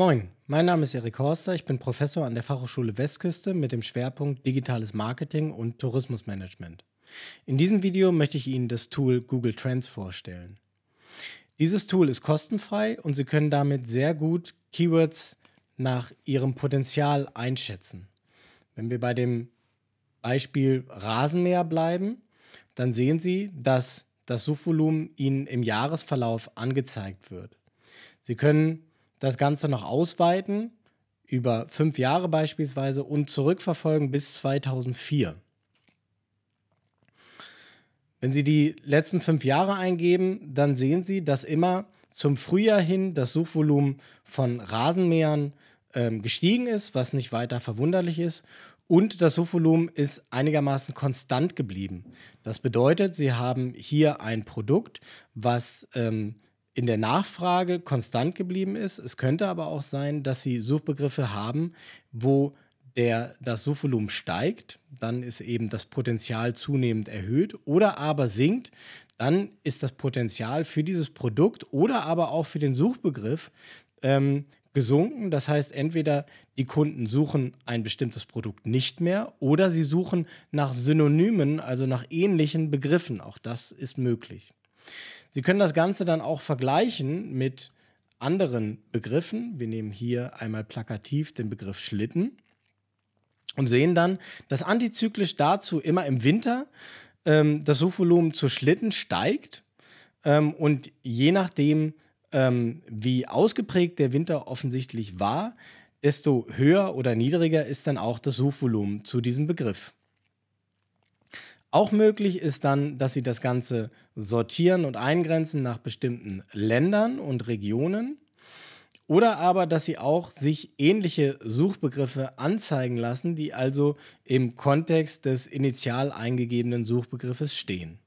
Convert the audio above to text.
Moin, mein Name ist Erik Horster, ich bin Professor an der Fachhochschule Westküste mit dem Schwerpunkt Digitales Marketing und Tourismusmanagement. In diesem Video möchte ich Ihnen das Tool Google Trends vorstellen. Dieses Tool ist kostenfrei und Sie können damit sehr gut Keywords nach ihrem Potenzial einschätzen. Wenn wir bei dem Beispiel Rasenmäher bleiben, dann sehen Sie, dass das Suchvolumen Ihnen im Jahresverlauf angezeigt wird. Sie können das Ganze noch ausweiten, über fünf Jahre beispielsweise, und zurückverfolgen bis 2004. Wenn Sie die letzten fünf Jahre eingeben, dann sehen Sie, dass immer zum Frühjahr hin das Suchvolumen von Rasenmähern ähm, gestiegen ist, was nicht weiter verwunderlich ist. Und das Suchvolumen ist einigermaßen konstant geblieben. Das bedeutet, Sie haben hier ein Produkt, was ähm, in der Nachfrage konstant geblieben ist. Es könnte aber auch sein, dass sie Suchbegriffe haben, wo der, das Suchvolumen steigt, dann ist eben das Potenzial zunehmend erhöht oder aber sinkt, dann ist das Potenzial für dieses Produkt oder aber auch für den Suchbegriff ähm, gesunken. Das heißt, entweder die Kunden suchen ein bestimmtes Produkt nicht mehr oder sie suchen nach Synonymen, also nach ähnlichen Begriffen. Auch das ist möglich. Sie können das Ganze dann auch vergleichen mit anderen Begriffen. Wir nehmen hier einmal plakativ den Begriff Schlitten und sehen dann, dass antizyklisch dazu immer im Winter ähm, das Suchvolumen zu Schlitten steigt ähm, und je nachdem, ähm, wie ausgeprägt der Winter offensichtlich war, desto höher oder niedriger ist dann auch das Suchvolumen zu diesem Begriff. Auch möglich ist dann, dass Sie das Ganze sortieren und eingrenzen nach bestimmten Ländern und Regionen. Oder aber, dass Sie auch sich ähnliche Suchbegriffe anzeigen lassen, die also im Kontext des initial eingegebenen Suchbegriffes stehen.